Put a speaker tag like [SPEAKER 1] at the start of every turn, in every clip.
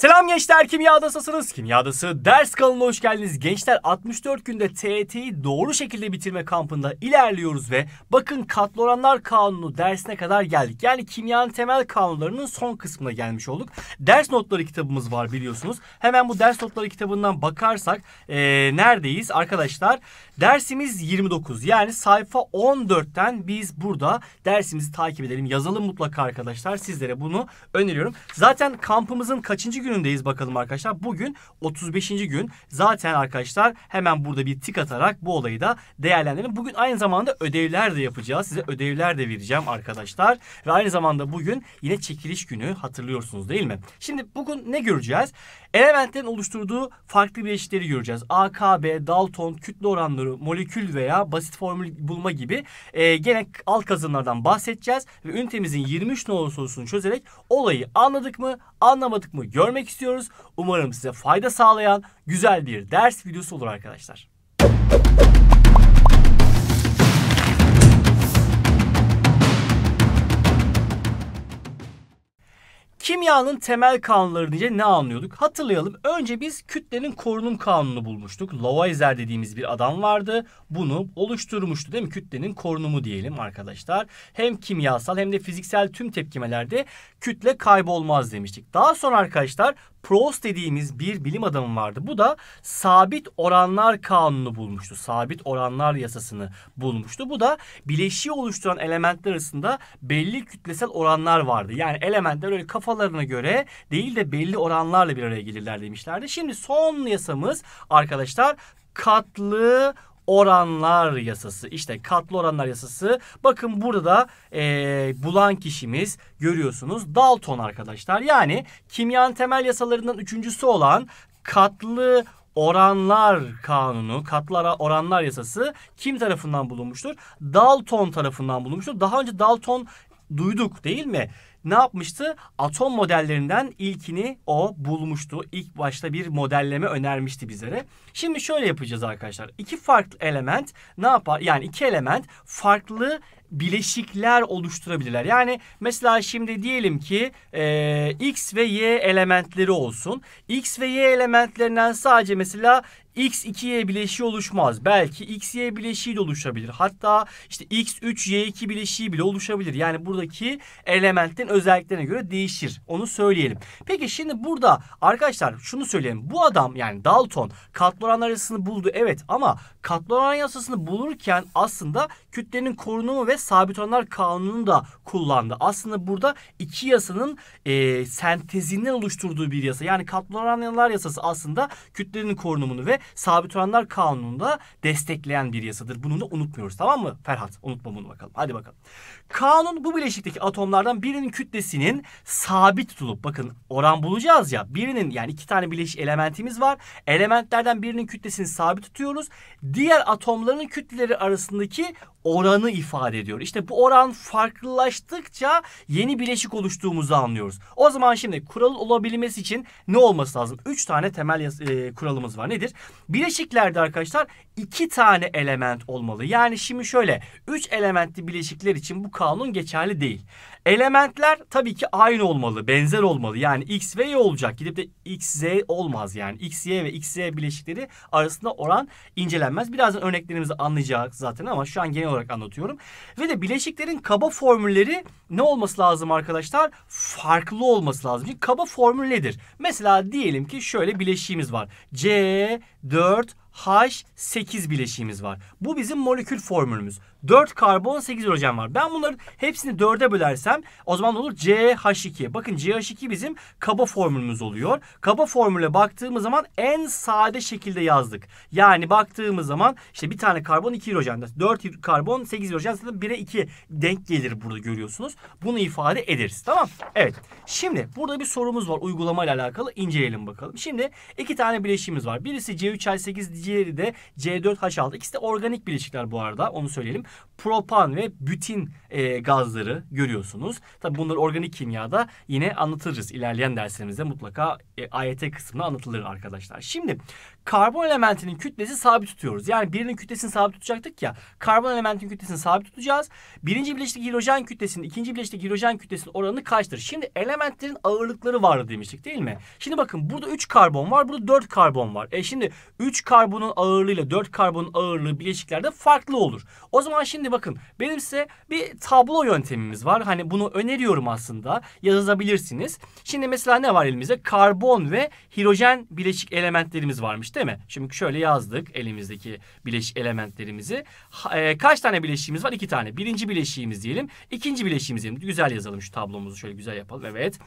[SPEAKER 1] Selam gençler kimyadasısınız. Kimyadası ders kanalına hoş geldiniz. Gençler 64 günde TET'yi doğru şekilde bitirme kampında ilerliyoruz ve bakın katloranlar kanunu dersine kadar geldik. Yani kimyanın temel kanunlarının son kısmına gelmiş olduk. Ders notları kitabımız var biliyorsunuz. Hemen bu ders notları kitabından bakarsak ee, neredeyiz arkadaşlar? Dersimiz 29 yani sayfa 14'ten biz burada dersimizi takip edelim. Yazalım mutlaka arkadaşlar sizlere bunu öneriyorum. Zaten kampımızın kaçıncı günü? günündeyiz bakalım arkadaşlar. Bugün 35. gün. Zaten arkadaşlar hemen burada bir tik atarak bu olayı da değerlendirelim. Bugün aynı zamanda ödevler de yapacağız. Size ödevler de vereceğim arkadaşlar. Ve aynı zamanda bugün yine çekiliş günü hatırlıyorsunuz değil mi? Şimdi bugün ne göreceğiz? Elementlerin oluşturduğu farklı bileşikleri göreceğiz. AKB, Dalton, kütle oranları, molekül veya basit formül bulma gibi e, gene alt kazanımlardan bahsedeceğiz. Ve ünitemizin 23 nolu sorusunu çözerek olayı anladık mı, anlamadık mı görmek istiyoruz. Umarım size fayda sağlayan güzel bir ders videosu olur arkadaşlar. Kimyanın temel kanunları deyince ne anlıyorduk? Hatırlayalım. Önce biz kütlenin korunum kanunu bulmuştuk. Lavoisier dediğimiz bir adam vardı. Bunu oluşturmuştu değil mi? Kütlenin korunumu diyelim arkadaşlar. Hem kimyasal hem de fiziksel tüm tepkimelerde kütle kaybolmaz demiştik. Daha sonra arkadaşlar Proust dediğimiz bir bilim adamı vardı. Bu da sabit oranlar kanunu bulmuştu. Sabit oranlar yasasını bulmuştu. Bu da bileşiği oluşturan elementler arasında belli kütlesel oranlar vardı. Yani elementler öyle kafalarına göre değil de belli oranlarla bir araya gelirler demişlerdi. Şimdi son yasamız arkadaşlar katlı oranlar yasası. İşte katlı oranlar yasası. Bakın burada da e, bulan kişimiz görüyorsunuz Dalton arkadaşlar. Yani kimyanın temel yasalarından üçüncüsü olan katlı oranlar kanunu, katlara oranlar yasası kim tarafından bulunmuştur? Dalton tarafından bulunmuştur. Daha önce Dalton duyduk değil mi? ne yapmıştı? Atom modellerinden ilkini o bulmuştu. İlk başta bir modelleme önermişti bizlere. Şimdi şöyle yapacağız arkadaşlar. İki farklı element ne yapar? Yani iki element farklı bileşikler oluşturabilirler. Yani mesela şimdi diyelim ki e, X ve Y elementleri olsun. X ve Y elementlerinden sadece mesela x 2y bileşiği oluşmaz. Belki x y bileşiği de oluşabilir. Hatta işte x 3 y 2 bileşiği bile oluşabilir. Yani buradaki elementin özelliklerine göre değişir. Onu söyleyelim. Peki şimdi burada arkadaşlar şunu söyleyelim. Bu adam yani Dalton katloranlar yasasını buldu. Evet ama katloran yasasını bulurken aslında kütlenin korunumu ve sabit oranlar kanununu da kullandı. Aslında burada iki yasanın e, sentezinden oluşturduğu bir yasa. Yani katloran yasası aslında kütlenin korunumunu ve sabit oranlar kanununda destekleyen bir yasadır. Bunu da unutmuyoruz tamam mı Ferhat? Unutma bunu bakalım. Hadi bakalım. Kanun bu bileşikteki atomlardan birinin kütlesinin sabit tutulup bakın oran bulacağız ya. Birinin yani iki tane bileşik elementimiz var. Elementlerden birinin kütlesini sabit tutuyoruz. Diğer atomların kütleleri arasındaki oranı ifade ediyor. İşte bu oran farklılaştıkça yeni bileşik oluştuğumuzu anlıyoruz. O zaman şimdi kural olabilmesi için ne olması lazım? 3 tane temel e, kuralımız var. Nedir? Bileşiklerde arkadaşlar iki tane element olmalı. Yani şimdi şöyle üç elementli bileşikler için bu kanun geçerli değil. Elementler tabii ki aynı olmalı, benzer olmalı. Yani x ve y olacak. Gidip de x, z olmaz yani. x, y ve x, z bileşikleri arasında oran incelenmez. Birazdan örneklerimizi anlayacağız zaten ama şu an genel olarak anlatıyorum. Ve de bileşiklerin kaba formülleri ne olması lazım arkadaşlar? Farklı olması lazım. Çünkü kaba formül nedir? Mesela diyelim ki şöyle bileşiğimiz var. C, 4H8 bileşiğimiz var. Bu bizim molekül formülümüz. 4 karbon 8 hidrojen var. Ben bunları hepsini 4'e bölersem o zaman olur? CH2. Bakın CH2 bizim kaba formülümüz oluyor. Kaba formüle baktığımız zaman en sade şekilde yazdık. Yani baktığımız zaman işte bir tane karbon 2 hidrojen. 4 karbon 8 hidrojen zaten 1'e 2 denk gelir burada görüyorsunuz. Bunu ifade ederiz. Tamam. Evet. Şimdi burada bir sorumuz var uygulamayla alakalı. inceleyelim bakalım. Şimdi iki tane bileşiğimiz var. Birisi C3H8 diğeri de C4H6. İkisi de organik bileşikler bu arada. Onu söyleyelim propan ve bütin e, gazları görüyorsunuz. Tabi bunları organik kimyada yine anlatırız. İlerleyen derslerimizde mutlaka e, AYT kısmında anlatılır arkadaşlar. Şimdi karbon elementinin kütlesi sabit tutuyoruz. Yani birinin kütlesini sabit tutacaktık ya. Karbon elementinin kütlesini sabit tutacağız. Birinci bileşik hidrojen kütlesinin, ikinci bileşik hidrojen kütlesinin oranı kaçtır? Şimdi elementlerin ağırlıkları vardı demiştik değil mi? Şimdi bakın burada 3 karbon var, burada 4 karbon var. E şimdi 3 karbonun ağırlığıyla 4 karbonun ağırlığı bileşiklerde farklı olur. O zaman ama şimdi bakın benim size bir tablo yöntemimiz var. Hani bunu öneriyorum aslında. Yazabilirsiniz. Şimdi mesela ne var elimizde? Karbon ve hidrojen bileşik elementlerimiz varmış değil mi? Şimdi şöyle yazdık elimizdeki bileşik elementlerimizi. E, kaç tane bileşiğimiz var? İki tane. Birinci bileşiğimiz diyelim. İkinci bileşiğimiz diyelim. Güzel yazalım şu tablomuzu. Şöyle güzel yapalım. Evet.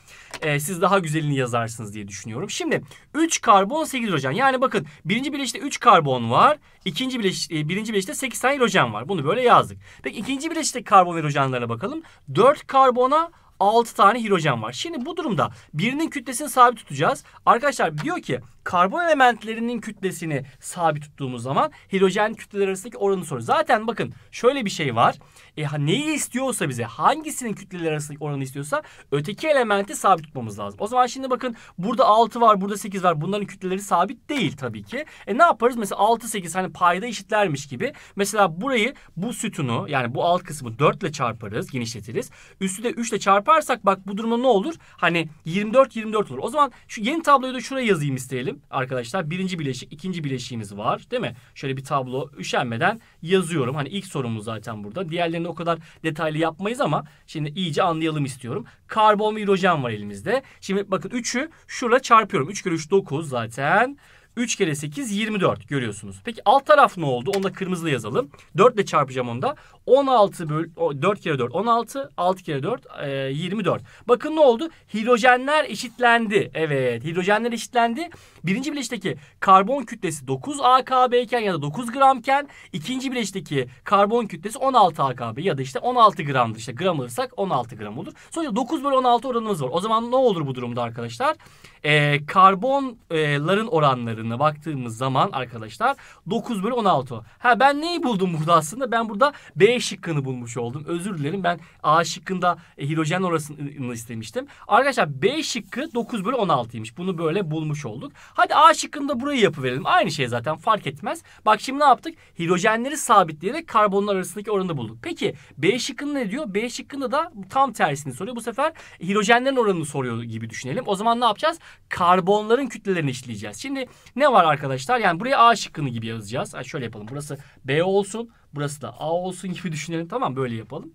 [SPEAKER 1] E, siz daha güzelini yazarsınız diye düşünüyorum. Şimdi 3 karbon 8 hidrojen. Yani bakın birinci bileşikte 3 karbon var. İkinci bileşik, e, birinci bileşikte 8 tane hidrojen var. Bunu böyle yazdık. Peki ikinci bileşikte karbon ve hidrojenlere bakalım. 4 karbona 6 tane hidrojen var. Şimdi bu durumda birinin kütlesini sabit tutacağız. Arkadaşlar diyor ki karbon elementlerinin kütlesini sabit tuttuğumuz zaman hidrojen kütleler arasındaki oranı soruyor. Zaten bakın şöyle bir şey var. E, neyi istiyorsa bize hangisinin kütleler arasındaki oranı istiyorsa öteki elementi sabit tutmamız lazım. O zaman şimdi bakın burada 6 var burada 8 var bunların kütleleri sabit değil tabii ki. E ne yaparız mesela 6 8 hani payda eşitlermiş gibi. Mesela burayı bu sütunu yani bu alt kısmı 4 ile çarparız genişletiriz. Üstü de 3 ile çarparsak bak bu durumda ne olur? Hani 24 24 olur. O zaman şu yeni tabloyu da şuraya yazayım isteyelim diyelim arkadaşlar. Birinci bileşik, ikinci bileşiğimiz var değil mi? Şöyle bir tablo üşenmeden yazıyorum. Hani ilk sorumuz zaten burada. Diğerlerini o kadar detaylı yapmayız ama şimdi iyice anlayalım istiyorum. Karbon ve hidrojen var elimizde. Şimdi bakın 3'ü şurada çarpıyorum. 3 kere 3 9 zaten. 3 kere 8 24 görüyorsunuz. Peki alt taraf ne oldu? Onu da kırmızılı yazalım. 4 ile çarpacağım onu da. 16 böl 4 kere 4 16. 6 kere 4 e, 24. Bakın ne oldu? Hidrojenler eşitlendi. Evet hidrojenler eşitlendi. Birinci bileşteki karbon kütlesi 9 AKB iken ya da 9 gramken ikinci bileşteki karbon kütlesi 16 AKB ya da işte 16 gramdır. İşte gram alırsak 16 gram olur. Sonuçta 9 bölü 16 oranımız var. O zaman ne olur bu durumda arkadaşlar? E, karbonların oranlarını baktığımız zaman arkadaşlar 9 bölü 16. Ha ben neyi buldum burada aslında? Ben burada B şıkkını bulmuş oldum. Özür dilerim ben A şıkkında e, hidrojen orasını istemiştim. Arkadaşlar B şıkkı 9 bölü 16'ymış. Bunu böyle bulmuş olduk. Hadi A şıkkında burayı yapıverelim. Aynı şey zaten fark etmez. Bak şimdi ne yaptık? Hidrojenleri sabitleyerek karbonlar arasındaki oranı bulduk. Peki B şıkkında ne diyor? B şıkkında da tam tersini soruyor. Bu sefer hidrojenlerin oranını soruyor gibi düşünelim. O zaman ne yapacağız? karbonların kütlelerini işleyeceğiz. Şimdi ne var arkadaşlar? Yani buraya A şıkkını gibi yazacağız. Yani şöyle yapalım. Burası B olsun. Burası da A olsun gibi düşünelim. Tamam böyle yapalım.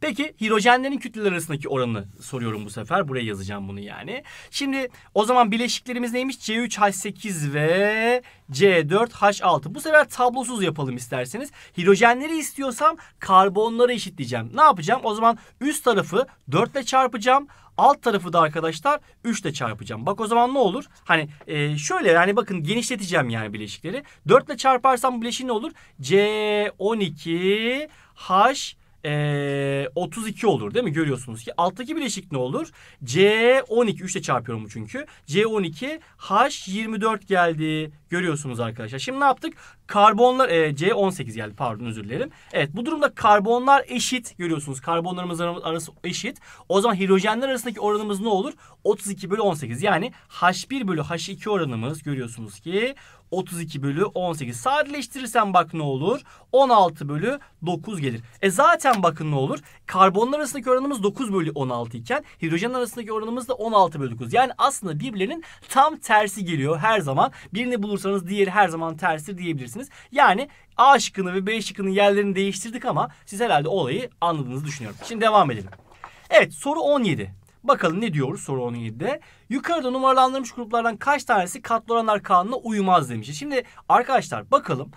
[SPEAKER 1] Peki hidrojenlerin kütleler arasındaki oranını soruyorum bu sefer. Buraya yazacağım bunu yani. Şimdi o zaman bileşiklerimiz neymiş? C3H8 ve C4H6. Bu sefer tablosuz yapalım isterseniz. Hidrojenleri istiyorsam karbonları eşitleyeceğim. Ne yapacağım? O zaman üst tarafı 4 ile çarpacağım. Alt tarafı da arkadaşlar 3 ile çarpacağım. Bak o zaman ne olur? Hani e, şöyle yani bakın genişleteceğim yani bileşikleri. 4 ile çarparsam bu bileşiği ne olur? C12H e, 32 olur değil mi? Görüyorsunuz ki. Alttaki bileşik ne olur? C12. 3 ile çarpıyorum çünkü. C12 H24 geldi görüyorsunuz arkadaşlar. Şimdi ne yaptık? Karbonlar e, C18 geldi pardon özür dilerim. Evet bu durumda karbonlar eşit görüyorsunuz. Karbonlarımız arası eşit. O zaman hidrojenler arasındaki oranımız ne olur? 32 bölü 18 yani H1 bölü H2 oranımız görüyorsunuz ki 32 bölü 18. Sadeleştirirsen bak ne olur? 16 bölü 9 gelir. E zaten bakın ne olur? Karbonlar arasındaki oranımız 9 bölü 16 iken hidrojen arasındaki oranımız da 16 bölü 9. Yani aslında birbirlerinin tam tersi geliyor her zaman. Birini bulur bulursanız diğeri her zaman tersi diyebilirsiniz. Yani A şıkkını ve B şıkkının yerlerini değiştirdik ama siz herhalde olayı anladığınızı düşünüyorum. Şimdi devam edelim. Evet soru 17. Bakalım ne diyoruz soru 17'de. Yukarıda numaralandırılmış gruplardan kaç tanesi katlı oranlar kanununa uymaz demiş. Şimdi arkadaşlar bakalım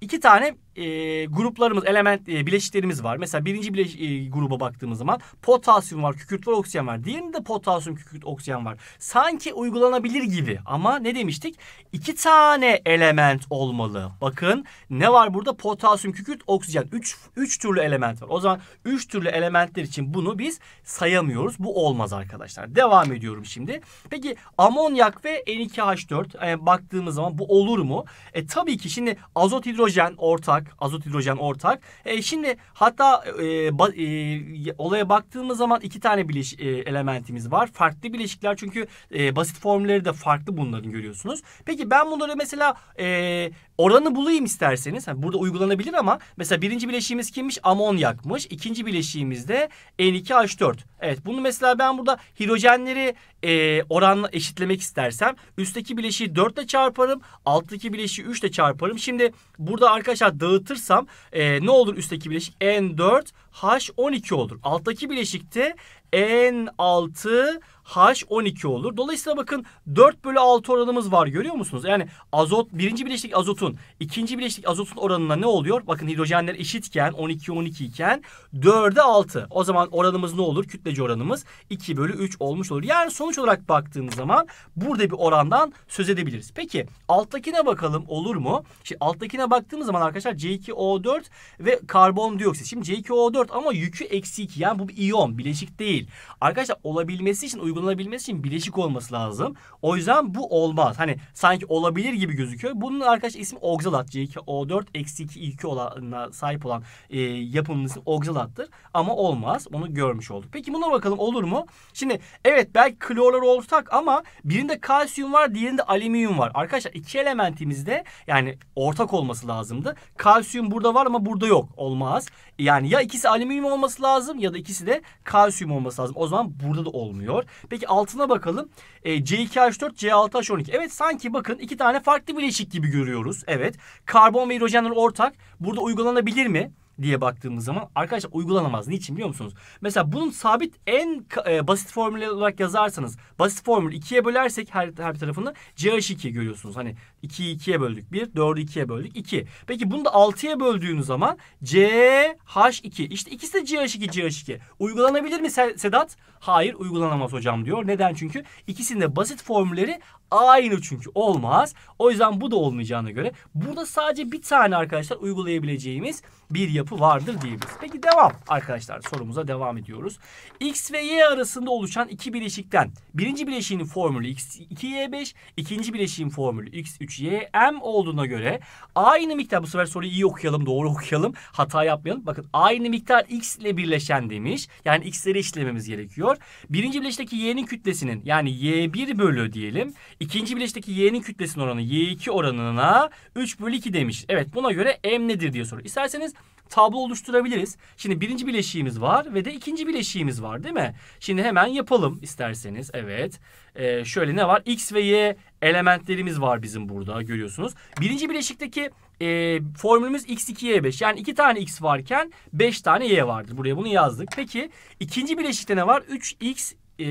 [SPEAKER 1] İki tane e, gruplarımız, element e, bileşiklerimiz var. Mesela birinci bileş, e, gruba baktığımız zaman potasyum var, kükürt var, oksijen var. Diğerinde potasyum, kükürt, oksijen var. Sanki uygulanabilir gibi ama ne demiştik? İki tane element olmalı. Bakın ne var burada? Potasyum, kükürt, oksijen. Üç, üç türlü element var. O zaman üç türlü elementler için bunu biz sayamıyoruz. Bu olmaz arkadaşlar. Devam ediyorum şimdi. Peki amonyak ve N2H4 e, baktığımız zaman bu olur mu? E tabii ki şimdi azot hidrojen ortak ortak, azot hidrojen ortak. E, şimdi hatta e, ba, e, olaya baktığımız zaman iki tane bileş e, elementimiz var. Farklı bileşikler çünkü e, basit formülleri de farklı bunların görüyorsunuz. Peki ben bunları mesela e, oranı bulayım isterseniz. Yani burada uygulanabilir ama mesela birinci bileşiğimiz kimmiş? Amonyakmış. İkinci bileşiğimiz de N2H4. Evet bunu mesela ben burada hidrojenleri e, oranla eşitlemek istersem üstteki bileşiği 4 ile çarparım. Alttaki bileşiği 3 ile çarparım. Şimdi burada arkadaşlar dağıtırsam e, ne olur üstteki bileşik? N4H12 olur. Alttaki bileşikte N altı H12 olur. Dolayısıyla bakın 4 bölü 6 oranımız var görüyor musunuz? Yani azot birinci bileşik azotun ikinci bileşik azotun oranına ne oluyor? Bakın hidrojenler eşitken 12 12 iken 4'e 6. O zaman oranımız ne olur? Kütlece oranımız 2 bölü 3 olmuş olur. Yani sonuç olarak baktığımız zaman burada bir orandan söz edebiliriz. Peki alttakine bakalım olur mu? Şimdi alttakine baktığımız zaman arkadaşlar C2O4 ve karbondioksit. Şimdi C2O4 ama yükü eksi 2 yani bu bir iyon bileşik değil değil. Arkadaşlar olabilmesi için, uygulanabilmesi için bileşik olması lazım. O yüzden bu olmaz. Hani sanki olabilir gibi gözüküyor. Bunun arkadaşlar ismi oxalat. C2O4-2 eksi olana sahip olan e, yapımın ismi oxalattır. Ama olmaz. Onu görmüş olduk. Peki buna bakalım olur mu? Şimdi evet belki klorları ortak ama birinde kalsiyum var, diğerinde alüminyum var. Arkadaşlar iki elementimizde yani ortak olması lazımdı. Kalsiyum burada var ama burada yok. Olmaz. Yani ya ikisi alüminyum olması lazım ya da ikisi de kalsiyum olması olması lazım. O zaman burada da olmuyor. Peki altına bakalım. E, C2H4, C6H12. Evet sanki bakın iki tane farklı bileşik gibi görüyoruz. Evet. Karbon ve hidrojenler ortak. Burada uygulanabilir mi? diye baktığımız zaman arkadaşlar uygulanamaz. Niçin biliyor musunuz? Mesela bunun sabit en e, basit formül olarak yazarsanız basit formül 2'ye bölersek her, her bir tarafını CH2 görüyorsunuz. Hani 2'yi 2'ye böldük 1, 4'ü 2'ye böldük 2. Peki bunu da 6'ya böldüğünüz zaman CH2. İşte ikisi de CH2, CH2. Uygulanabilir mi Sedat? Hayır uygulanamaz hocam diyor. Neden? Çünkü ikisinde basit formülleri Aynı çünkü olmaz. O yüzden bu da olmayacağına göre burada sadece bir tane arkadaşlar uygulayabileceğimiz bir yapı vardır diyebiliriz. Peki devam arkadaşlar sorumuza devam ediyoruz. X ve Y arasında oluşan iki bileşikten birinci bileşiğinin formülü X2Y5 ikinci bileşiğin formülü X3YM olduğuna göre aynı miktar bu sefer soruyu iyi okuyalım doğru okuyalım hata yapmayalım. Bakın aynı miktar X ile birleşen demiş. Yani X'leri işlememiz gerekiyor. Birinci bileşikteki Y'nin kütlesinin yani Y1 bölü diyelim. İkinci bileşteki y'nin kütlesinin oranı y2 oranına 3 bölü 2 demiş. Evet buna göre m nedir diye soruyor. İsterseniz tablo oluşturabiliriz. Şimdi birinci bileşiğimiz var ve de ikinci bileşiğimiz var değil mi? Şimdi hemen yapalım isterseniz. Evet. Ee, şöyle ne var? X ve Y elementlerimiz var bizim burada görüyorsunuz. Birinci bileşikteki e, formülümüz x2y5. Yani iki tane x varken beş tane y vardır. Buraya bunu yazdık. Peki ikinci bileşikte ne var? 3x e,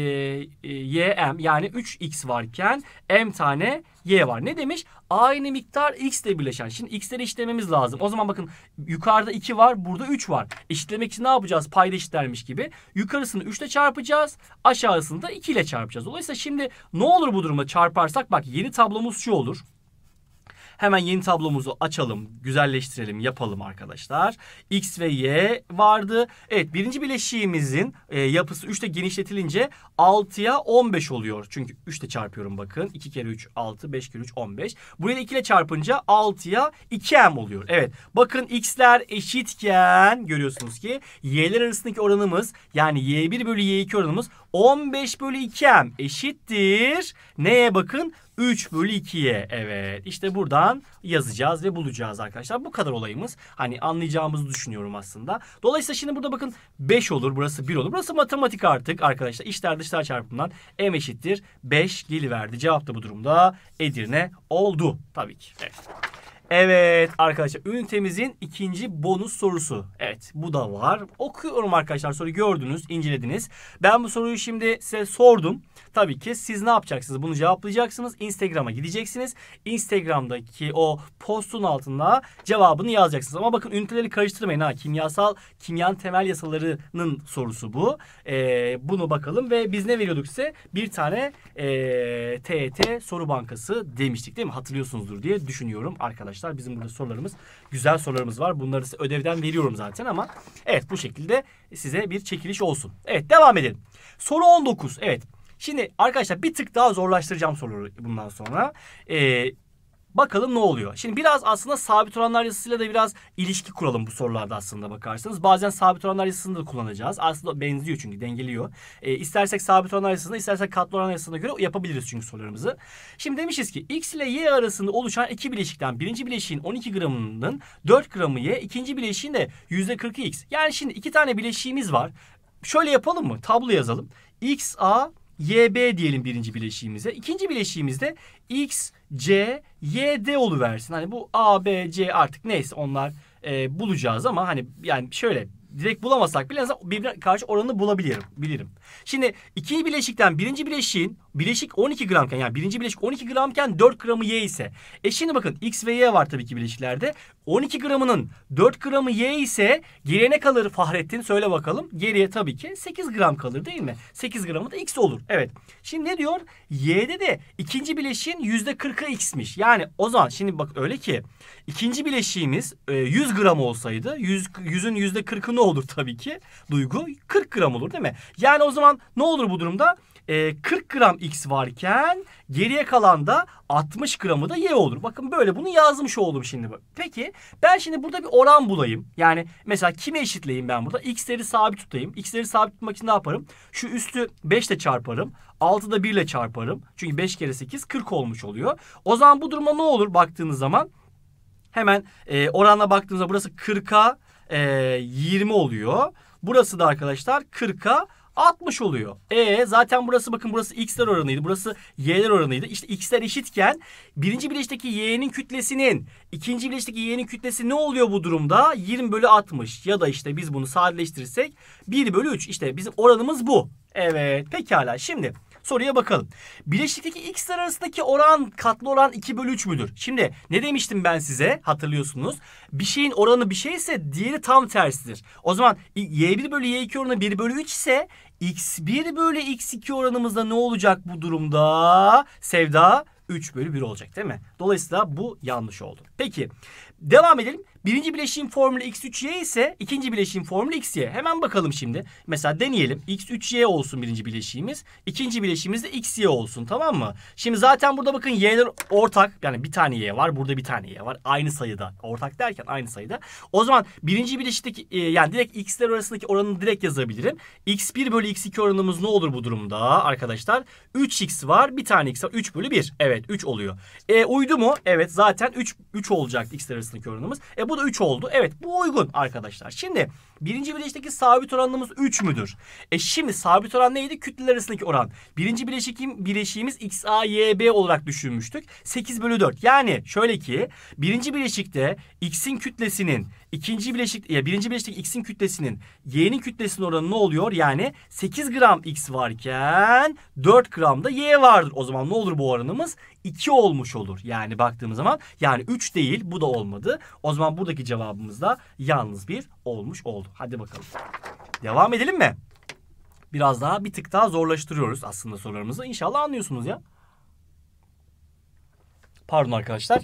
[SPEAKER 1] e, ym yani 3x varken m tane y var. Ne demiş? Aynı miktar x ile birleşen. Şimdi x'leri işlememiz lazım. O zaman bakın yukarıda 2 var, burada 3 var. Eşitlemek için ne yapacağız? Payda eşitlermiş gibi. Yukarısını 3 ile çarpacağız, aşağısını da 2 ile çarpacağız. Dolayısıyla şimdi ne olur bu durumda çarparsak bak yeni tablomuz şu olur. Hemen yeni tablomuzu açalım, güzelleştirelim, yapalım arkadaşlar. X ve Y vardı. Evet birinci bileşiğimizin e, yapısı 3'te genişletilince 6'ya 15 oluyor. Çünkü 3'te çarpıyorum bakın. 2 kere 3 6, 5 kere 3 15. Buraya da 2 ile çarpınca 6'ya 2M oluyor. Evet bakın X'ler eşitken görüyorsunuz ki Y'ler arasındaki oranımız yani Y1 bölü Y2 oranımız 15 bölü 2M eşittir. Neye bakın? 3 bölü 2'ye evet. işte buradan yazacağız ve bulacağız arkadaşlar. Bu kadar olayımız. Hani anlayacağımızı düşünüyorum aslında. Dolayısıyla şimdi burada bakın 5 olur. Burası 1 olur. Burası matematik artık arkadaşlar. işler dışlar çarpımından M eşittir. 5 geliverdi. Cevap da bu durumda Edirne oldu. Tabii ki. Evet. Evet arkadaşlar ünitemizin ikinci bonus sorusu. Evet bu da var. Okuyorum arkadaşlar soruyu gördünüz, incelediniz. Ben bu soruyu şimdi size sordum. Tabii ki siz ne yapacaksınız? Bunu cevaplayacaksınız. Instagram'a gideceksiniz. Instagram'daki o postun altında cevabını yazacaksınız. Ama bakın üniteleri karıştırmayın ha. Kimyasal, kimyanın temel yasalarının sorusu bu. Ee, bunu bakalım ve biz ne veriyorduk size? Bir tane e, ee, TET soru bankası demiştik değil mi? Hatırlıyorsunuzdur diye düşünüyorum arkadaşlar arkadaşlar. Bizim burada sorularımız, güzel sorularımız var. Bunları size ödevden veriyorum zaten ama evet bu şekilde size bir çekiliş olsun. Evet devam edelim. Soru 19. Evet. Şimdi arkadaşlar bir tık daha zorlaştıracağım soruları bundan sonra. Ee, Bakalım ne oluyor? Şimdi biraz aslında sabit oranlar yasasıyla da biraz ilişki kuralım bu sorularda aslında bakarsanız. Bazen sabit oranlar yasasını da kullanacağız. Aslında benziyor çünkü dengeliyor. E, istersek sabit oranlar yasasını istersek katlı oranlar yasasına göre yapabiliriz çünkü sorularımızı. Şimdi demişiz ki x ile y arasında oluşan iki bileşikten birinci bileşiğin 12 gramının 4 gramı y, ikinci bileşiğin de %40'ı x. Yani şimdi iki tane bileşiğimiz var. Şöyle yapalım mı? Tablo yazalım. x a YB diyelim birinci bileşiğimize. İkinci bileşiğimizde X, C, YD oluversin. Hani bu A, B, C artık neyse onlar e, bulacağız ama hani yani şöyle direkt bulamasak bile birbirine karşı oranını bulabilirim. Bilirim. Şimdi iki bileşikten birinci bileşiğin bileşik 12 gramken yani birinci bileşik 12 gramken 4 gramı Y ise. E şimdi bakın X ve Y var tabii ki bileşiklerde. 12 gramının 4 gramı Y ise geriye ne kalır Fahrettin? Söyle bakalım. Geriye tabii ki 8 gram kalır değil mi? 8 gramı da X olur. Evet. Şimdi ne diyor? Y'de de ikinci bileşiğin %40'ı X'miş. Yani o zaman şimdi bak öyle ki ikinci bileşiğimiz 100 e, gram olsaydı 100, 100'ün %40'ını olur tabii ki duygu? 40 gram olur değil mi? Yani o zaman ne olur bu durumda? Ee, 40 gram X varken geriye kalan da 60 gramı da Y olur. Bakın böyle bunu yazmış oldum şimdi. Peki ben şimdi burada bir oran bulayım. Yani mesela kime eşitleyeyim ben burada? X'leri sabit tutayım. X'leri sabit tutmak için ne yaparım? Şu üstü 5 ile çarparım. 6 da 1 ile çarparım. Çünkü 5 kere 8 40 olmuş oluyor. O zaman bu duruma ne olur baktığınız zaman? Hemen e, oranla baktığımızda burası 40'a e, ee, 20 oluyor. Burası da arkadaşlar 40'a 60 oluyor. E zaten burası bakın burası x'ler oranıydı. Burası y'ler oranıydı. İşte x'ler eşitken birinci bileşteki y'nin kütlesinin ikinci bileşteki y'nin kütlesi ne oluyor bu durumda? 20 bölü 60 ya da işte biz bunu sadeleştirirsek 1 bölü 3. İşte bizim oranımız bu. Evet pekala şimdi Soruya bakalım. Bileşikteki x'ler arasındaki oran katlı oran 2 bölü 3 müdür? Şimdi ne demiştim ben size hatırlıyorsunuz. Bir şeyin oranı bir şeyse diğeri tam tersidir. O zaman y1 bölü y2 oranı 1 bölü 3 ise x1 bölü x2 oranımızda ne olacak bu durumda? Sevda 3 bölü 1 olacak değil mi? Dolayısıyla bu yanlış oldu. Peki devam edelim. Birinci bileşim formülü x3y ise ikinci bileşim formülü xy. Hemen bakalım şimdi. Mesela deneyelim. x3y olsun birinci bileşiğimiz. İkinci bileşiğimiz de xy olsun tamam mı? Şimdi zaten burada bakın y'ler ortak. Yani bir tane y var. Burada bir tane y var. Aynı sayıda. Ortak derken aynı sayıda. O zaman birinci bileşikteki e, yani direkt x'ler arasındaki oranını direkt yazabilirim. x1 bölü x2 oranımız ne olur bu durumda arkadaşlar? 3x var. Bir tane x var. 3 bölü 1. Evet 3 oluyor. E uydu mu? Evet zaten 3, 3 olacak x'ler arasındaki oranımız. E bu da 3 oldu. Evet bu uygun arkadaşlar. Şimdi Birinci bileşikteki sabit oranımız 3 müdür? E şimdi sabit oran neydi? Kütleler arasındaki oran. Birinci bileşikim, bileşiğimiz XAYB olarak düşünmüştük. 8 bölü 4. Yani şöyle ki birinci bileşikte X'in kütlesinin ikinci bileşik ya birinci bileşik X'in kütlesinin Y'nin kütlesinin oranı ne oluyor? Yani 8 gram X varken 4 gram da Y vardır. O zaman ne olur bu oranımız? 2 olmuş olur. Yani baktığımız zaman yani 3 değil bu da olmadı. O zaman buradaki cevabımız da yalnız bir olmuş oldu. Hadi bakalım. Devam edelim mi? Biraz daha bir tık daha zorlaştırıyoruz aslında sorularımızı. İnşallah anlıyorsunuz ya. Pardon arkadaşlar.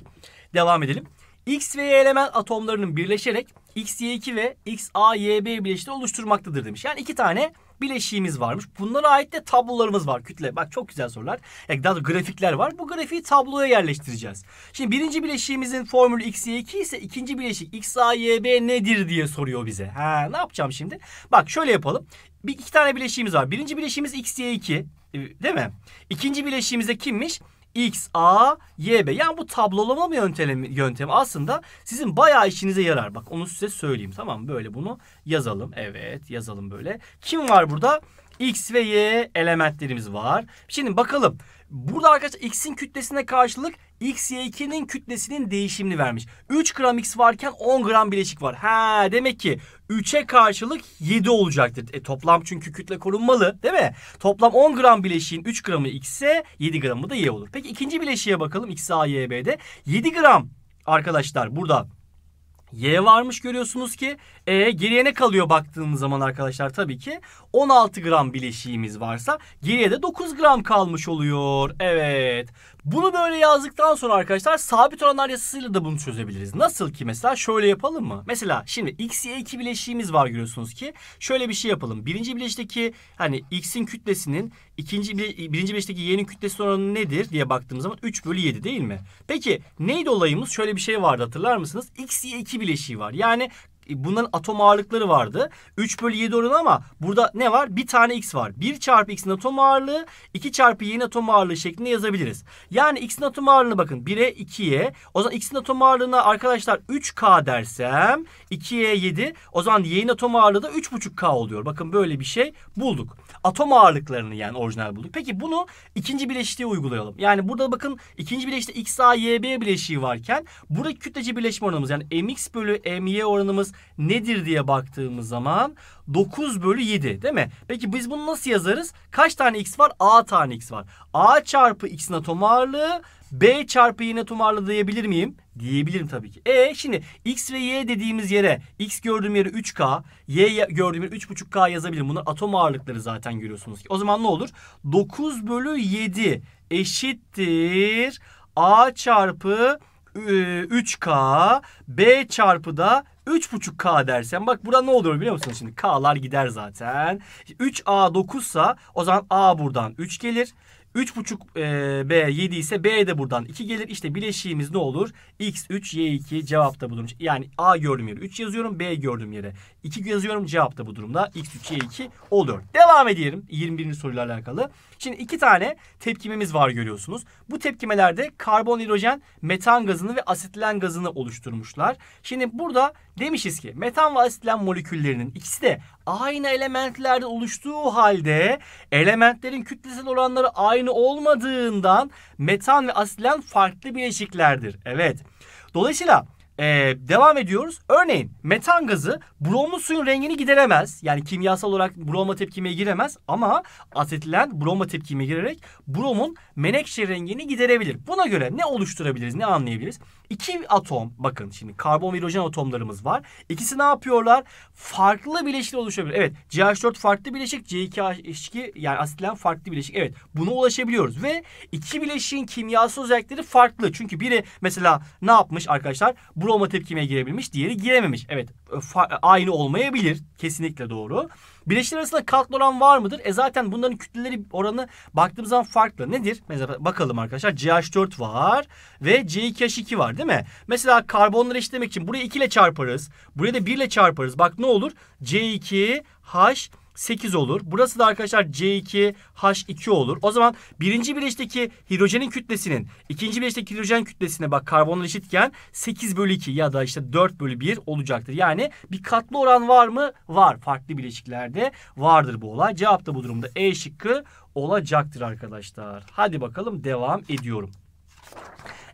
[SPEAKER 1] Devam edelim. X ve Y element atomlarının birleşerek XY2 ve XAYB bileşiği oluşturmaktadır demiş. Yani iki tane bileşiğimiz varmış. Bunlara ait de tablolarımız var. Kütle. Bak çok güzel sorular. Yani daha grafikler var. Bu grafiği tabloya yerleştireceğiz. Şimdi birinci bileşiğimizin formülü x, y, 2 ise ikinci bileşik x, a, y, b nedir diye soruyor bize. Ha, ne yapacağım şimdi? Bak şöyle yapalım. Bir, iki tane bileşiğimiz var. Birinci bileşiğimiz x, y, 2. Değil mi? İkinci bileşiğimiz de kimmiş? X, A, Y, B. Yani bu tablolama yöntemi, yöntemi aslında sizin bayağı işinize yarar. Bak onu size söyleyeyim tamam mı? Böyle bunu yazalım. Evet yazalım böyle. Kim var burada? X ve Y elementlerimiz var. Şimdi bakalım. Burada arkadaşlar X'in kütlesine karşılık X, Y2'nin kütlesinin değişimini vermiş. 3 gram X varken 10 gram bileşik var. Ha demek ki 3'e karşılık 7 olacaktır. E, toplam çünkü kütle korunmalı değil mi? Toplam 10 gram bileşiğin 3 gramı X ise 7 gramı da Y olur. Peki ikinci bileşiğe bakalım X, A, Y, B'de. 7 gram arkadaşlar burada Y varmış görüyorsunuz ki. E, geriye ne kalıyor baktığımız zaman arkadaşlar tabii ki 16 gram bileşiğimiz varsa geriye de 9 gram kalmış oluyor. Evet. Bunu böyle yazdıktan sonra arkadaşlar sabit oranlar yasasıyla da bunu çözebiliriz. Nasıl ki mesela şöyle yapalım mı? Mesela şimdi x, y iki bileşiğimiz var görüyorsunuz ki. Şöyle bir şey yapalım. Birinci bileşteki hani x'in kütlesinin ikinci birinci bileşteki y'nin kütlesi oranı nedir diye baktığımız zaman 3 bölü 7 değil mi? Peki neydi olayımız? Şöyle bir şey vardı hatırlar mısınız? x, y iki bileşiği var. Yani e, bunların atom ağırlıkları vardı. 3 bölü 7 oranı ama burada ne var? Bir tane x var. 1 çarpı x'in atom ağırlığı 2 çarpı y'in atom ağırlığı şeklinde yazabiliriz. Yani x'in atom ağırlığına bakın 1'e 2'ye. O zaman x'in atom ağırlığına arkadaşlar 3k dersem 2'ye 7. O zaman yayın atom ağırlığı da 3,5K oluyor. Bakın böyle bir şey bulduk. Atom ağırlıklarını yani orijinal bulduk. Peki bunu ikinci bileşiğe uygulayalım. Yani burada bakın ikinci bileşikte XA, YB bileşiği varken buradaki kütleci birleşme oranımız yani MX bölü MY oranımız nedir diye baktığımız zaman 9 bölü 7 değil mi? Peki biz bunu nasıl yazarız? Kaç tane x var? A tane x var. A çarpı x'in atom ağırlığı B çarpı y'nin atom ağırlığı diyebilir miyim? Diyebilirim tabii ki. E şimdi x ve y dediğimiz yere x gördüğüm yere 3k, y gördüğüm yere 3.5k yazabilirim. Bunlar atom ağırlıkları zaten görüyorsunuz ki. O zaman ne olur? 9 bölü 7 eşittir A çarpı 3K, e, B çarpı da 3.5K dersen bak burada ne oluyor biliyor musunuz şimdi? K'lar gider zaten. 3A 9 sa o zaman A buradan 3 gelir. 3.5 e, B 7 ise B de buradan 2 gelir. İşte bileşiğimiz ne olur? X3 Y2 cevap da bulunmuş. Yani A gördüğüm yere 3 yazıyorum. B gördüğüm yere 2 yazıyorum. Cevap da bu durumda. X3 Y2 oluyor. Devam edelim. 21. soruyla alakalı. Şimdi iki tane tepkimemiz var görüyorsunuz. Bu tepkimelerde karbon, hidrojen, metan gazını ve asitlen gazını oluşturmuşlar. Şimdi burada demişiz ki metan ve asitlen moleküllerinin ikisi de aynı elementlerde oluştuğu halde elementlerin kütlesel oranları aynı olmadığından metan ve asitlen farklı bileşiklerdir. Evet. Dolayısıyla ee, devam ediyoruz. Örneğin metan gazı Bromu suyun rengini gideremez. Yani kimyasal olarak broma tepkimeye giremez ama asetilen broma tepkimeye girerek bromun menekşe rengini giderebilir. Buna göre ne oluşturabiliriz, ne anlayabiliriz? İki atom bakın şimdi karbon ve hidrojen atomlarımız var. İkisi ne yapıyorlar? Farklı bileşikler oluşabilir. Evet CH4 farklı bileşik, C2H2 yani asetilen farklı bileşik. Evet buna ulaşabiliyoruz ve iki bileşiğin kimyasal özellikleri farklı. Çünkü biri mesela ne yapmış arkadaşlar? Broma tepkimeye girebilmiş, diğeri girememiş. Evet aynı olmayabilir. Kesinlikle doğru. Bileşenler arasında katlı oran var mıdır? E zaten bunların kütleleri oranı baktığımız zaman farklı. Nedir? Mesela bakalım arkadaşlar. CH4 var ve C2H2 var değil mi? Mesela karbonları eşitlemek için buraya 2 ile çarparız. Buraya da 1 ile çarparız. Bak ne olur? C2H2 8 olur. Burası da arkadaşlar C2H2 olur. O zaman birinci bileşteki hidrojenin kütlesinin ikinci bileşteki hidrojen kütlesine bak karbonla eşitken 8 bölü 2 ya da işte 4 bölü 1 olacaktır. Yani bir katlı oran var mı? Var. Farklı bileşiklerde vardır bu olay. Cevap da bu durumda E şıkkı olacaktır arkadaşlar. Hadi bakalım devam ediyorum.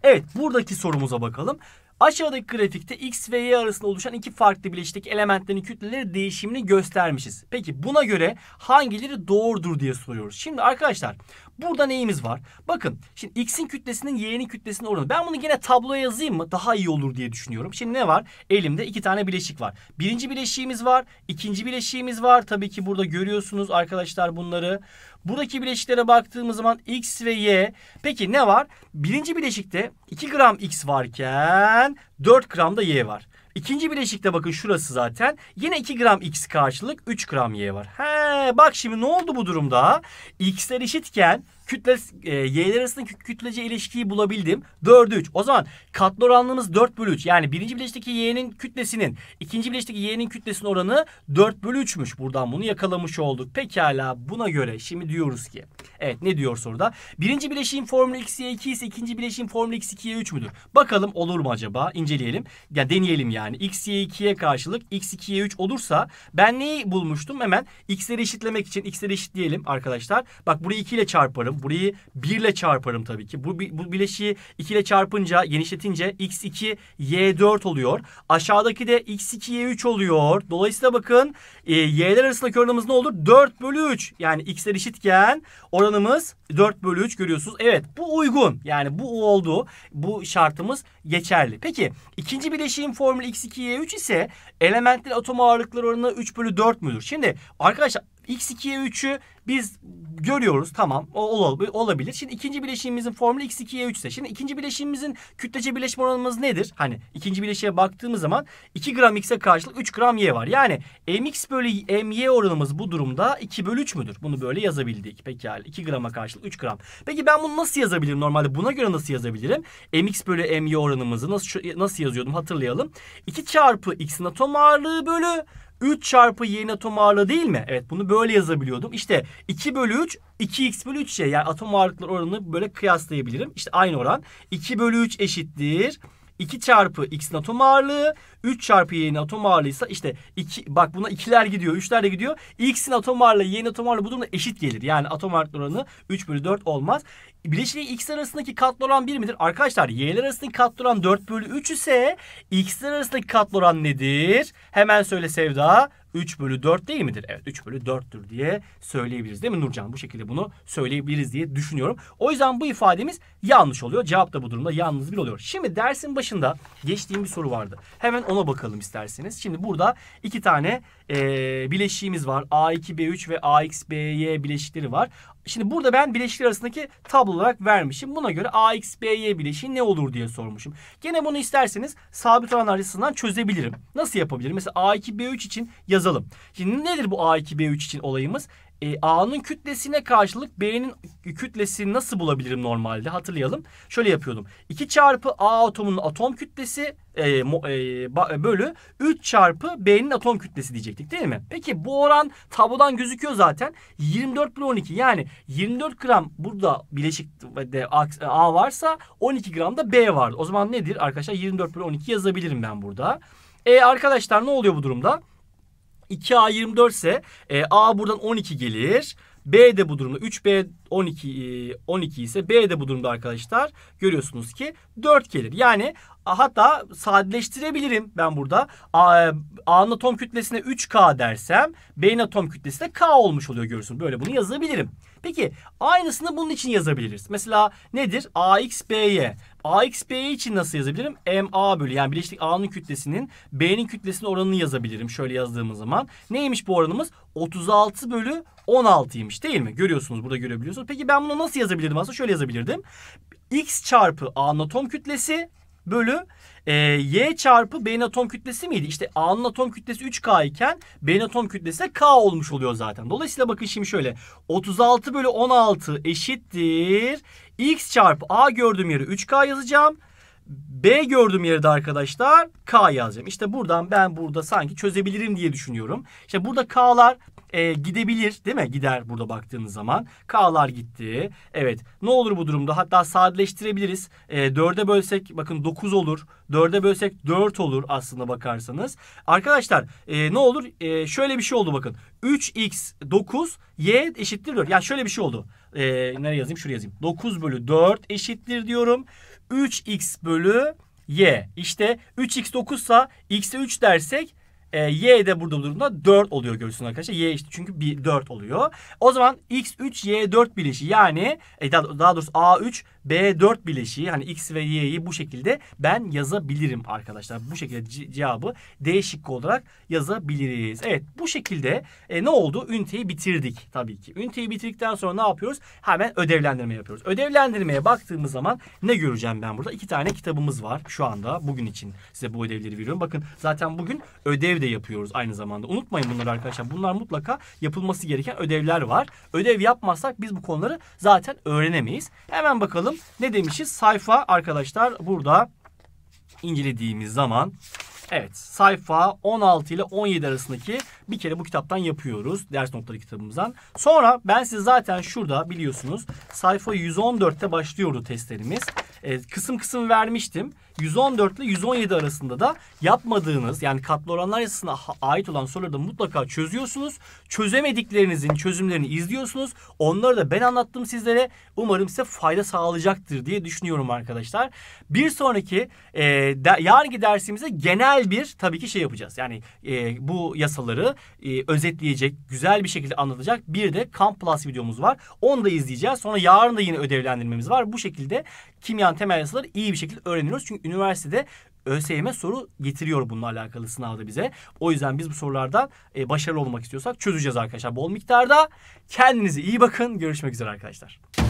[SPEAKER 1] Evet buradaki sorumuza bakalım. Aşağıdaki grafikte x ve y arasında oluşan iki farklı bileşik elementlerin kütleleri değişimini göstermişiz. Peki buna göre hangileri doğrudur diye soruyoruz. Şimdi arkadaşlar Burada neyimiz var? Bakın şimdi x'in kütlesinin y'nin kütlesinin oranı. Ben bunu yine tabloya yazayım mı? Daha iyi olur diye düşünüyorum. Şimdi ne var? Elimde iki tane bileşik var. Birinci bileşiğimiz var. ikinci bileşiğimiz var. Tabii ki burada görüyorsunuz arkadaşlar bunları. Buradaki bileşiklere baktığımız zaman x ve y. Peki ne var? Birinci bileşikte 2 gram x varken 4 gram da y var. İkinci bileşikte bakın şurası zaten. Yine 2 gram X karşılık 3 gram Y var. He bak şimdi ne oldu bu durumda? X'ler eşitken kütle e, y'ler arasındaki kütlece ilişkiyi bulabildim. 4'ü 3. O zaman katlı oranlığımız 4 bölü 3. Yani birinci bileşteki y'nin kütlesinin ikinci bileşteki y'nin kütlesinin oranı 4 bölü 3'müş. Buradan bunu yakalamış olduk. Pekala buna göre şimdi diyoruz ki. Evet ne diyor soruda? Birinci bileşiğin formülü x y 2 ise ikinci bileşiğin formülü x 2 y 3 müdür? Bakalım olur mu acaba? İnceleyelim. Yani deneyelim yani. x y 2'ye karşılık x 2 y 3 olursa ben neyi bulmuştum? Hemen x'leri eşitlemek için x'leri eşit diyelim arkadaşlar. Bak burayı 2 ile çarparım çarparım. Burayı 1 ile çarparım tabii ki. Bu, bu bileşiği 2 ile çarpınca, genişletince x2, y4 oluyor. Aşağıdaki de x2, y3 oluyor. Dolayısıyla bakın e, y'ler arasındaki oranımız ne olur? 4 bölü 3. Yani x'ler eşitken oranımız 4 bölü 3 görüyorsunuz. Evet bu uygun. Yani bu oldu. Bu şartımız geçerli. Peki ikinci bileşiğin formülü x2, y3 ise elementlerin atom ağırlıkları oranı 3 bölü 4 müdür? Şimdi arkadaşlar x2, y3'ü biz görüyoruz tamam o olabilir. Şimdi ikinci bileşiğimizin formülü x2'ye 3 ise. Şimdi ikinci bileşiğimizin kütlece bileşme oranımız nedir? Hani ikinci bileşiğe baktığımız zaman 2 gram x'e karşılık 3 gram y var. Yani mx bölü my oranımız bu durumda 2 bölü 3 müdür? Bunu böyle yazabildik. Peki yani 2 grama karşılık 3 gram. Peki ben bunu nasıl yazabilirim normalde? Buna göre nasıl yazabilirim? mx bölü my oranımızı nasıl nasıl yazıyordum hatırlayalım. 2 çarpı x'in atom ağırlığı bölü 3 çarpı y'nin atom ağırlığı değil mi? Evet bunu böyle yazabiliyordum. İşte 2 bölü 3 2x bölü 3 şey, yani atom ağırlıkları oranını böyle kıyaslayabilirim. İşte aynı oran. 2 bölü 3 eşittir. 2 çarpı x'in atom ağırlığı 3 çarpı y'in atom ağırlığıysa işte iki, bak buna ikiler gidiyor üçler de gidiyor. x'in atom ağırlığı y'in atom ağırlığı bu durumda eşit gelir. Yani atom ağırlık oranı 3 bölü 4 olmaz. Bileşiği x arasındaki katlı oran 1 midir? Arkadaşlar y'ler arasındaki katlı oran 4 bölü 3 ise x'ler arasındaki katlı oran nedir? Hemen söyle Sevda. 3 bölü 4 değil midir? Evet 3 bölü 4'tür diye söyleyebiliriz değil mi Nurcan? Bu şekilde bunu söyleyebiliriz diye düşünüyorum. O yüzden bu ifademiz yanlış oluyor. Cevap da bu durumda yalnız bir oluyor. Şimdi dersin başında geçtiğim bir soru vardı. Hemen ona bakalım isterseniz. Şimdi burada iki tane e, bileşiğimiz var. A2B3 ve AXBY bileşikleri var. Şimdi burada ben bileşikler arasındaki tablo olarak vermişim. Buna göre AXBY bileşiği ne olur diye sormuşum. Gene bunu isterseniz sabit oranlar açısından çözebilirim. Nasıl yapabilirim? Mesela A2B3 için yazalım. Şimdi nedir bu A2B3 için olayımız? E, A'nın kütlesine karşılık B'nin kütlesini nasıl bulabilirim normalde hatırlayalım. Şöyle yapıyordum. 2 çarpı A atomunun atom kütlesi e, mo, e, e bölü 3 çarpı B'nin atom kütlesi diyecektik değil mi? Peki bu oran tablodan gözüküyor zaten. 24 bölü 12 yani 24 gram burada bileşik de A varsa 12 gram da B vardı. O zaman nedir arkadaşlar 24 bölü 12 yazabilirim ben burada. E arkadaşlar ne oluyor bu durumda? 2A 24 ise e, A buradan 12 gelir. B de bu durumda 3B 12 12 ise B de bu durumda arkadaşlar görüyorsunuz ki 4 gelir. Yani hatta sadeleştirebilirim ben burada. E, A'nın atom kütlesine 3K dersem B'nin atom kütlesine K olmuş oluyor görürsün. Böyle bunu yazabilirim. Peki aynısını bunun için yazabiliriz. Mesela nedir? AX B'ye. AX B için nasıl yazabilirim? MA bölü yani birleşik A'nın kütlesinin B'nin kütlesinin oranını yazabilirim şöyle yazdığımız zaman. Neymiş bu oranımız? 36 bölü 16'ymış değil mi? Görüyorsunuz burada görebiliyorsunuz. Peki ben bunu nasıl yazabilirdim aslında? Şöyle yazabilirdim. X çarpı A'nın atom kütlesi bölü e, y çarpı B'nin atom kütlesi miydi? İşte A'nın atom kütlesi 3K iken B'nin atom kütlesi K olmuş oluyor zaten. Dolayısıyla bakın şimdi şöyle 36 bölü 16 eşittir X çarpı A gördüğüm yeri 3K yazacağım. B gördüğüm yeri de arkadaşlar K yazacağım. İşte buradan ben burada sanki çözebilirim diye düşünüyorum. İşte burada K'lar e, gidebilir değil mi? Gider burada baktığınız zaman. K'lar gitti. Evet ne olur bu durumda? Hatta sadeleştirebiliriz. E, 4'e bölsek bakın 9 olur. 4'e bölsek 4 olur aslında bakarsanız. Arkadaşlar e, ne olur? E, şöyle bir şey oldu bakın. 3x 9 y eşittir 4. Yani şöyle bir şey oldu. E, nereye yazayım? Şuraya yazayım. 9 bölü 4 eşittir diyorum. 3x bölü y. İşte 3x 9 ise x'e 3 dersek e, y de burada durumda 4 oluyor görüyorsunuz arkadaşlar. Y işte çünkü 1, 4 oluyor. O zaman x3 y4 bileşi yani e, daha, doğrusu a3 b4 bileşiği hani x ve y'yi bu şekilde ben yazabilirim arkadaşlar. Bu şekilde cevabı D olarak yazabiliriz. Evet bu şekilde e, ne oldu? Üniteyi bitirdik tabii ki. Üniteyi bitirdikten sonra ne yapıyoruz? Hemen ödevlendirme yapıyoruz. Ödevlendirmeye baktığımız zaman ne göreceğim ben burada? İki tane kitabımız var şu anda bugün için size bu ödevleri veriyorum. Bakın zaten bugün ödev de yapıyoruz aynı zamanda. Unutmayın bunları arkadaşlar. Bunlar mutlaka yapılması gereken ödevler var. Ödev yapmazsak biz bu konuları zaten öğrenemeyiz. Hemen bakalım ne demişiz? Sayfa arkadaşlar burada incelediğimiz zaman Evet sayfa 16 ile 17 arasındaki bir kere bu kitaptan yapıyoruz. Ders notları kitabımızdan. Sonra ben size zaten şurada biliyorsunuz sayfa 114'te başlıyordu testlerimiz. Ee, kısım kısım vermiştim. 114 ile 117 arasında da yapmadığınız yani katlı oranlar yasasına ait olan soruları da mutlaka çözüyorsunuz. Çözemediklerinizin çözümlerini izliyorsunuz. Onları da ben anlattım sizlere. Umarım size fayda sağlayacaktır diye düşünüyorum arkadaşlar. Bir sonraki e, de, yarınki dersimize genel bir tabii ki şey yapacağız. Yani e, bu yasaları e, özetleyecek, güzel bir şekilde anlatacak bir de Camp Plus videomuz var. Onu da izleyeceğiz. Sonra yarın da yine ödevlendirmemiz var. Bu şekilde kimyanın temel yasaları iyi bir şekilde öğreniyoruz. Çünkü üniversitede ÖSYM soru getiriyor bununla alakalı sınavda bize. O yüzden biz bu sorulardan e, başarılı olmak istiyorsak çözeceğiz arkadaşlar bol miktarda. Kendinize iyi bakın. Görüşmek üzere arkadaşlar.